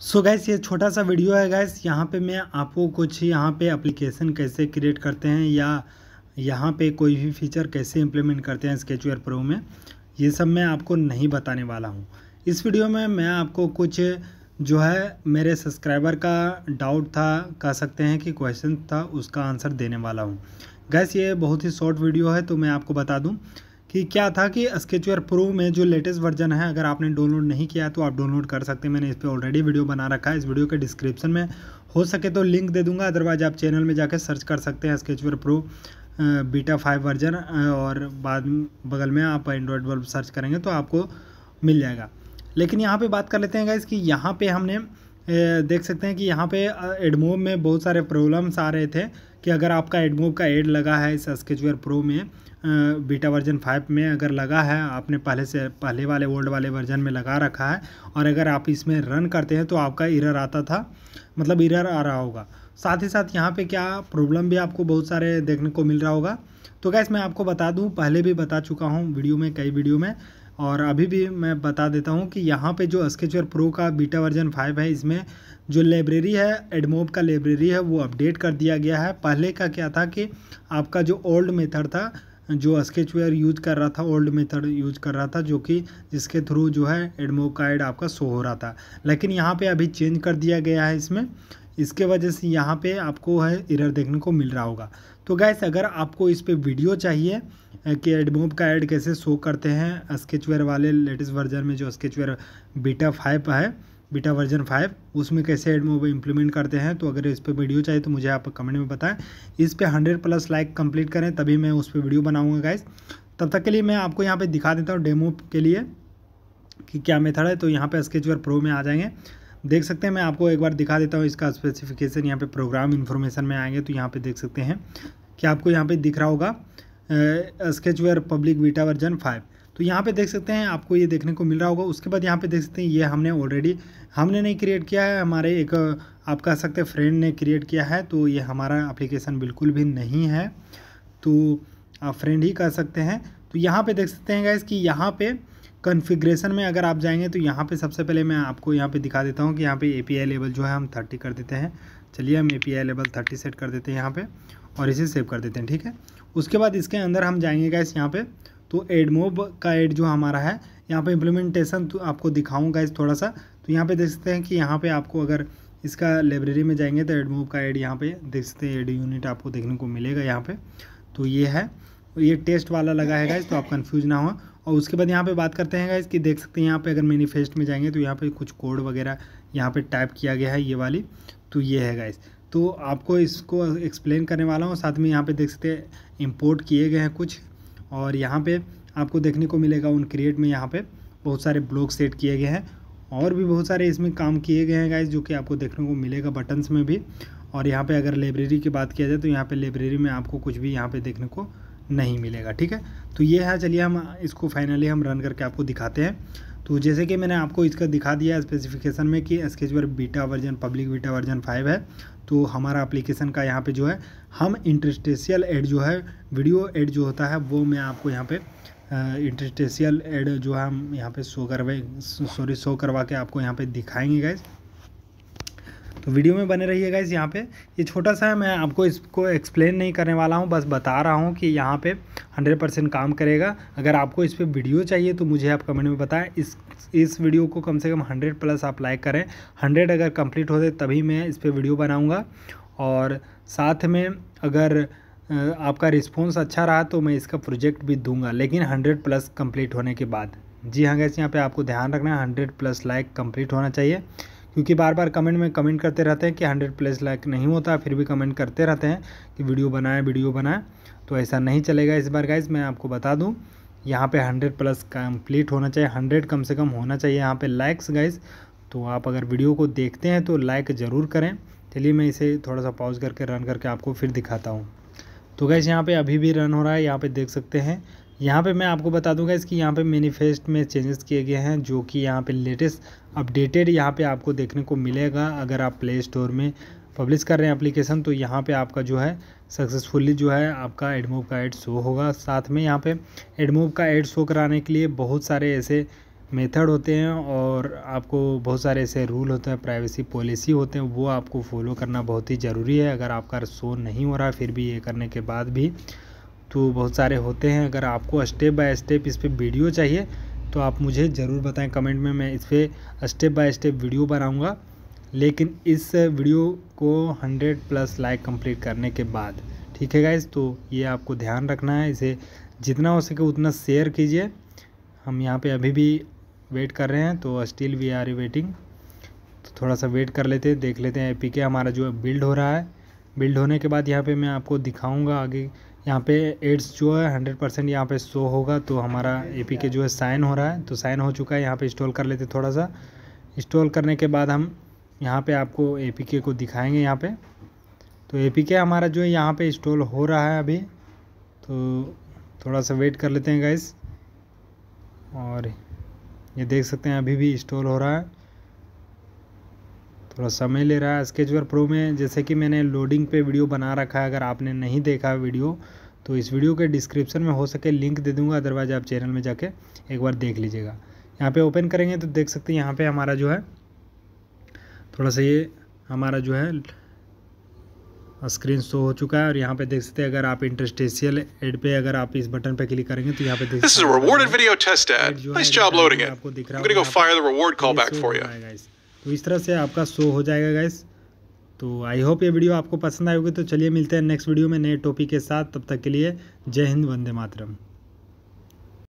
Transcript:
सो so gas ये छोटा सा वीडियो है गैस यहाँ पे मैं आपको कुछ यहाँ पे एप्लीकेशन कैसे क्रिएट करते हैं या यहाँ पे कोई भी फीचर कैसे इम्प्लीमेंट करते हैं स्केचवेयर प्रो में ये सब मैं आपको नहीं बताने वाला हूँ इस वीडियो में मैं आपको कुछ जो है मेरे सब्सक्राइबर का डाउट था कह सकते हैं कि क्वेश्चन था उसका आंसर देने वाला हूँ गैस ये बहुत ही शॉर्ट वीडियो है तो मैं आपको बता दूँ कि क्या था कि स्केचवेयर प्रो में जो लेटेस्ट वर्जन है अगर आपने डाउनलोड नहीं किया तो आप डाउनलोड कर सकते हैं मैंने इस पर ऑलरेडी वीडियो बना रखा है इस वीडियो के डिस्क्रिप्शन में हो सके तो लिंक दे दूंगा अदरवाइज आप चैनल में जाकर सर्च कर सकते हैं Sketchware pro beta five version और बाद बगल में आप एंड्रॉयड वर्ब सर्च करेंगे तो आपको मिल जाएगा लेकिन यहाँ पर बात कर लेते हैं इसकी यहाँ पर हमने देख सकते हैं कि यहाँ पे एडमोव में बहुत सारे प्रॉब्लम्स आ रहे थे कि अगर आपका एडमोव का एड लगा है इस स्केचवेयर प्रो में बीटा वर्जन फाइव में अगर लगा है आपने पहले से पहले वाले ओल्ड वाले वर्जन में लगा रखा है और अगर आप इसमें रन करते हैं तो आपका इरर आता था मतलब इरर आ रहा होगा साथ ही साथ यहाँ पे क्या प्रॉब्लम भी आपको बहुत सारे देखने को मिल रहा होगा तो गैस मैं आपको बता दूँ पहले भी बता चुका हूँ वीडियो में कई वीडियो में और अभी भी मैं बता देता हूँ कि यहाँ पे जो स्केचर प्रो का बीटा वर्जन फाइव है इसमें जो लाइब्रेरी है एडमोब का लाइब्रेरी है वो अपडेट कर दिया गया है पहले का क्या था कि आपका जो ओल्ड मेथड था जो स्केचवेयर यूज कर रहा था ओल्ड मेथड यूज कर रहा था जो कि जिसके थ्रू जो है एडमोकाइड का एड आपका शो हो रहा था लेकिन यहाँ पे अभी चेंज कर दिया गया है इसमें इसके वजह से यहाँ पे आपको है इरर देखने को मिल रहा होगा तो गैस अगर आपको इस पर वीडियो चाहिए कि एडमोब का ऐड कैसे शो करते हैं स्केचवेयर वाले लेटेस्ट वर्जन में जो स्केचवेयर बीटा फाइव है बीटा वर्जन फाइव उसमें कैसे एड मोबाइल इम्प्लीमेंट करते हैं तो अगर इस पर वीडियो चाहिए तो मुझे आप कमेंट में बताएं इस पर हंड्रेड प्लस लाइक कंप्लीट करें तभी मैं उस पर वीडियो बनाऊँगा गाइस तब तक के लिए मैं आपको यहाँ पर दिखा देता हूँ डेमो के लिए कि क्या मेथड है तो यहाँ पर स्केचवर प्रो में आ जाएंगे देख सकते हैं मैं आपको एक बार दिखा देता हूँ इसका स्पेसिफिकेशन यहाँ पर प्रोग्राम इन्फॉर्मेशन में आएंगे तो यहाँ पर देख सकते हैं कि आपको यहाँ पर दिख रहा होगा Sketchware public beta version five तो यहाँ पे देख सकते हैं आपको ये देखने को मिल रहा होगा उसके बाद यहाँ पे देख सकते हैं ये हमने ऑलरेडी हमने नहीं क्रिएट किया है हमारे एक आप कह सकते हैं फ्रेंड ने क्रिएट किया है तो ये हमारा अप्लीकेशन बिल्कुल भी नहीं है तो आप फ्रेंड ही कह सकते हैं तो यहाँ पर देख सकते हैं गैस कि यहाँ पर कन्फिग्रेशन में अगर आप जाएंगे तो यहाँ पे सबसे पहले मैं आपको यहाँ पे दिखा देता हूँ कि यहाँ पे ए लेवल जो है हम थर्टी कर देते हैं चलिए हम ए लेवल थर्टी सेट कर देते हैं यहाँ पर और इसे सेव कर देते हैं ठीक है उसके बाद इसके अंदर हम जाएंगे गैस यहाँ पर तो एडमोब का एड जो हमारा है यहाँ पे इम्प्लीमेंटेशन तो आपको दिखाऊंगा इस थोड़ा सा तो यहाँ पे देख सकते हैं कि यहाँ पे आपको अगर इसका लाइब्रेरी में जाएंगे तो एडमोब का एड यहाँ पे देख सकते हैं एड यूनिट आपको देखने को मिलेगा यहाँ पे तो ये है ये टेस्ट वाला लगा है गाइज तो आप कन्फ्यूज ना हो और उसके बाद यहाँ पर बात करते हैं गाइज कि देख सकते हैं यहाँ पर अगर मैनीफेस्ट में जाएंगे तो यहाँ पर कुछ कोड वगैरह यहाँ पर टाइप किया गया है ये वाली तो ये है गाइज तो आपको इसको एक्सप्लेन करने वाला हूँ साथ में यहाँ पे देख सकते हैं इम्पोर्ट किए गए हैं कुछ और यहाँ पे आपको देखने को मिलेगा उन क्रिएट में यहाँ पे बहुत सारे ब्लॉक सेट किए गए हैं और भी बहुत सारे इसमें काम किए गए हैं गाइज जो कि आपको देखने को मिलेगा बटन्स में भी और यहाँ पे अगर लाइब्रेरी की बात किया जाए तो यहाँ पे लाइब्रेरी में आपको कुछ भी यहाँ पे देखने को नहीं मिलेगा ठीक है तो ये है चलिए हम इसको फाइनली हम रन करके आपको दिखाते हैं तो जैसे कि मैंने आपको इसका दिखा दिया स्पेसिफिकेशन में कि Sketchware beta version public beta version five है तो हमारा एप्लीकेशन का यहाँ पे जो है हम इंटरस्टेशियल एड जो है वीडियो एड जो होता है वो मैं आपको यहाँ पे इंटरस्टेशियल एड जो है हम यहाँ पे शो करवा सॉरी शो करवा के आपको यहाँ पे दिखाएंगे गैस तो वीडियो में बने रहिएगा इस यहाँ पे ये छोटा सा है मैं आपको इसको एक्सप्लेन नहीं करने वाला हूँ बस बता रहा हूँ कि यहाँ पे 100 परसेंट काम करेगा अगर आपको इस पर वीडियो चाहिए तो मुझे आप कमेंट में बताएं इस इस वीडियो को कम से कम हंड्रेड प्लस आप लाइक करें हंड्रेड अगर कम्प्लीट होते तभी मैं इस पर वीडियो बनाऊँगा और साथ में अगर आपका रिस्पॉन्स अच्छा रहा तो मैं इसका प्रोजेक्ट भी दूंगा लेकिन हंड्रेड प्लस कम्प्लीट होने के बाद जी हाँ गैस यहाँ पे आपको ध्यान रखना है हंड्रेड प्लस लाइक कंप्लीट होना चाहिए क्योंकि बार बार कमेंट में कमेंट करते रहते हैं कि हंड्रेड प्लस लाइक नहीं होता फिर भी कमेंट करते रहते हैं कि वीडियो बनाए वीडियो बनाए तो ऐसा नहीं चलेगा इस बार गाइज मैं आपको बता दूँ यहाँ पे हंड्रेड प्लस कंप्लीट होना चाहिए हंड्रेड कम से कम होना चाहिए यहाँ पे लाइक्स गाइज तो आप अगर वीडियो को देखते हैं तो लाइक ज़रूर करें चलिए मैं इसे थोड़ा सा पॉज करके रन करके आपको फिर दिखाता हूँ तो गैस यहाँ पे अभी भी रन हो रहा है यहाँ पे देख सकते हैं यहाँ पे मैं आपको बता दूंगा इसकी यहाँ पे मैनिफेस्ट में चेंजेस किए गए हैं जो कि यहाँ पे लेटेस्ट अपडेटेड यहाँ पे आपको देखने को मिलेगा अगर आप प्ले स्टोर में पब्लिश कर रहे हैं एप्लीकेशन तो यहाँ पे आपका जो है सक्सेसफुली जो है आपका एडमोव का एड शो होगा साथ में यहाँ पर एडमोव का एड शो कराने के लिए बहुत सारे ऐसे मेथड होते हैं और आपको बहुत सारे ऐसे रूल होते हैं प्राइवेसी पॉलिसी होते हैं वो आपको फॉलो करना बहुत ही ज़रूरी है अगर आपका शो नहीं हो रहा फिर भी ये करने के बाद भी तो बहुत सारे होते हैं अगर आपको स्टेप बाय स्टेप इस पर वीडियो चाहिए तो आप मुझे ज़रूर बताएं कमेंट में मैं इस पर स्टेप बाय स्टेप वीडियो बनाऊँगा लेकिन इस वीडियो को 100 प्लस लाइक कंप्लीट करने के बाद ठीक है गाइज तो ये आपको ध्यान रखना है इसे जितना हो सके उतना शेयर कीजिए हम यहाँ पे अभी भी वेट कर रहे हैं तो स्टिल वी आर वेटिंग तो थोड़ा सा वेट कर लेते हैं देख लेते हैं पी हमारा जो बिल्ड हो रहा है बिल्ड होने के बाद यहाँ पे मैं आपको दिखाऊंगा आगे यहाँ पे एड्स जो है हंड्रेड परसेंट यहाँ पे शो होगा तो हमारा ए पी के जो है साइन हो रहा है तो साइन हो चुका है यहाँ पे इंस्टॉल कर लेते थोड़ा सा इंस्टॉल करने के बाद हम यहाँ पे आपको ए पी के को दिखाएंगे यहाँ पे तो ए पी के हमारा जो है यहाँ पे इंस्टॉल हो रहा है अभी तो थोड़ा सा वेट कर लेते हैं गाइस और ये देख सकते हैं अभी भी इंस्टॉल हो रहा है थोड़ा समय ले रहा है स्केच वर प्रो में जैसे कि मैंने लोडिंग पे वीडियो बना रखा है अगर आपने नहीं देखा वीडियो तो इस वीडियो के डिस्क्रिप्शन में हो सके लिंक दे दूंगा अदरवाइज आप चैनल में जाके एक बार देख लीजिएगा यहाँ पे ओपन करेंगे तो देख सकते हैं यहाँ पे हमारा जो है थोड़ा सा ये हमारा जो है स्क्रीन शो हो चुका है और यहाँ पे देख सकते हैं अगर आप इंटरस्टेशियल एड पे अगर आप इस बटन पे क्लिक करेंगे तो यहाँ पे देख सकते हैं आपको दिख रहा है तो इस तरह से आपका शो हो जाएगा गैस तो आई होप ये वीडियो आपको पसंद आएगी तो चलिए मिलते हैं नेक्स्ट वीडियो में नए टॉपिक के साथ तब तक के लिए जय हिंद वंदे मातरम